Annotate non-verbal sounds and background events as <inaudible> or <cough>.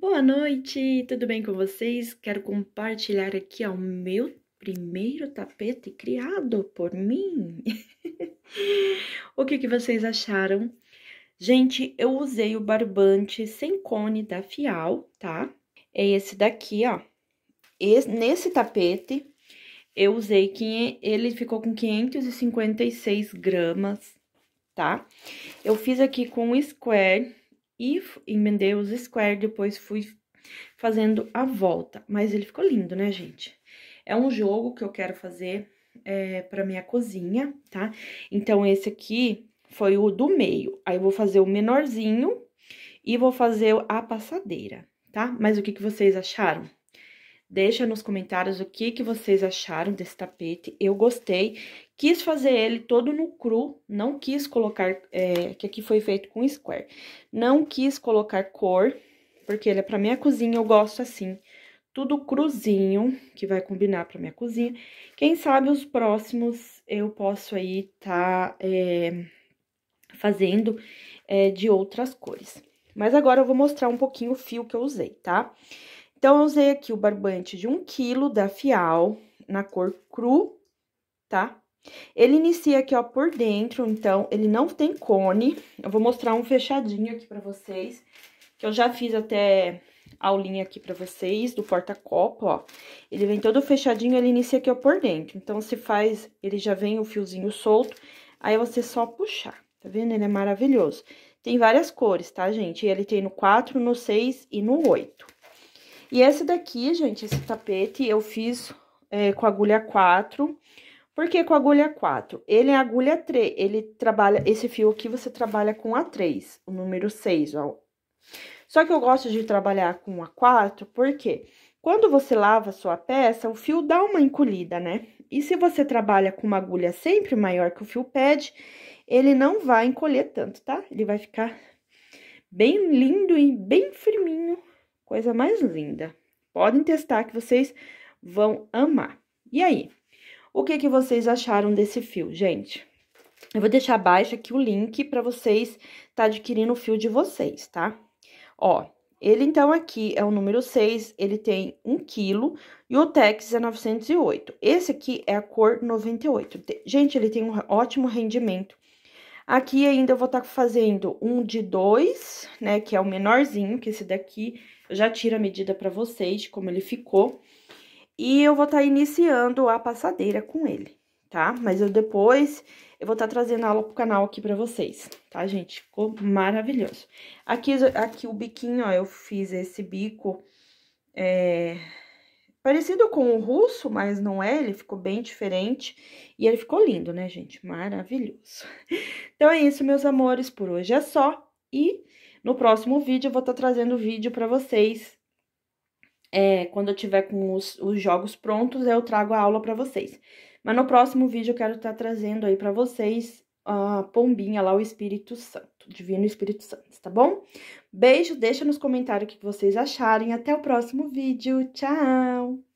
Boa noite, tudo bem com vocês? Quero compartilhar aqui ó, o meu primeiro tapete criado por mim. <laughs> o que, que vocês acharam? Gente, eu usei o barbante sem cone da Fial, tá? É esse daqui, ó. Esse, nesse tapete, eu usei, ele ficou com 556 gramas, tá? Eu fiz aqui com square e emendei os square, depois fui fazendo a volta. Mas ele ficou lindo, né, gente? É um jogo que eu quero fazer é, para minha cozinha, tá? Então, esse aqui foi o do meio. Aí, eu vou fazer o menorzinho e vou fazer a passadeira, tá? Mas o que, que vocês acharam? Deixa nos comentários o que, que vocês acharam desse tapete. Eu gostei. Quis fazer ele todo no cru, não quis colocar... É, que aqui foi feito com square. Não quis colocar cor, porque ele é pra minha cozinha, eu gosto assim. Tudo cruzinho, que vai combinar pra minha cozinha. Quem sabe os próximos eu posso aí tá é, fazendo é, de outras cores. Mas agora eu vou mostrar um pouquinho o fio que eu usei, tá? Tá? Então, eu usei aqui o barbante de 1 kg da Fial, na cor cru, tá? Ele inicia aqui, ó, por dentro, então, ele não tem cone. Eu vou mostrar um fechadinho aqui pra vocês, que eu já fiz até aulinha aqui pra vocês, do porta-copo, ó. Ele vem todo fechadinho, ele inicia aqui, ó, por dentro. Então, você faz, ele já vem o fiozinho solto, aí você só puxar, tá vendo? Ele é maravilhoso. Tem várias cores, tá, gente? Ele tem no 4, no 6 e no 8. E esse daqui, gente, esse tapete, eu fiz é, com agulha 4. Por que com agulha 4? Ele é agulha 3, ele trabalha, esse fio aqui você trabalha com a 3, o número 6, ó. Só que eu gosto de trabalhar com a 4, porque quando você lava a sua peça, o fio dá uma encolhida, né? E se você trabalha com uma agulha sempre maior que o fio pede, ele não vai encolher tanto, tá? Ele vai ficar bem lindo e bem firminho Coisa mais linda. Podem testar que vocês vão amar. E aí, o que, que vocês acharam desse fio, gente? Eu vou deixar abaixo aqui o link para vocês tá adquirindo o fio de vocês, tá? Ó, ele então aqui é o número 6, ele tem 1 quilo e o Tex é 908. Esse aqui é a cor 98. Gente, ele tem um ótimo rendimento. Aqui ainda eu vou estar tá fazendo um de 2, né, que é o menorzinho, que esse daqui já tiro a medida para vocês de como ele ficou. E eu vou estar tá iniciando a passadeira com ele, tá? Mas eu depois, eu vou estar tá trazendo aula pro canal aqui pra vocês, tá, gente? Ficou maravilhoso. Aqui, aqui o biquinho, ó, eu fiz esse bico é, parecido com o russo, mas não é, ele ficou bem diferente. E ele ficou lindo, né, gente? Maravilhoso. <laughs> Então é isso, meus amores, por hoje é só. E no próximo vídeo, eu vou estar tá trazendo vídeo para vocês. É, quando eu tiver com os, os, jogos prontos, eu trago a aula para vocês. Mas no próximo vídeo, eu quero estar tá trazendo aí para vocês a pombinha lá, o Espírito Santo, Divino Espírito Santo, tá bom? Beijo, deixa nos comentários o que vocês acharem. Até o próximo vídeo. Tchau!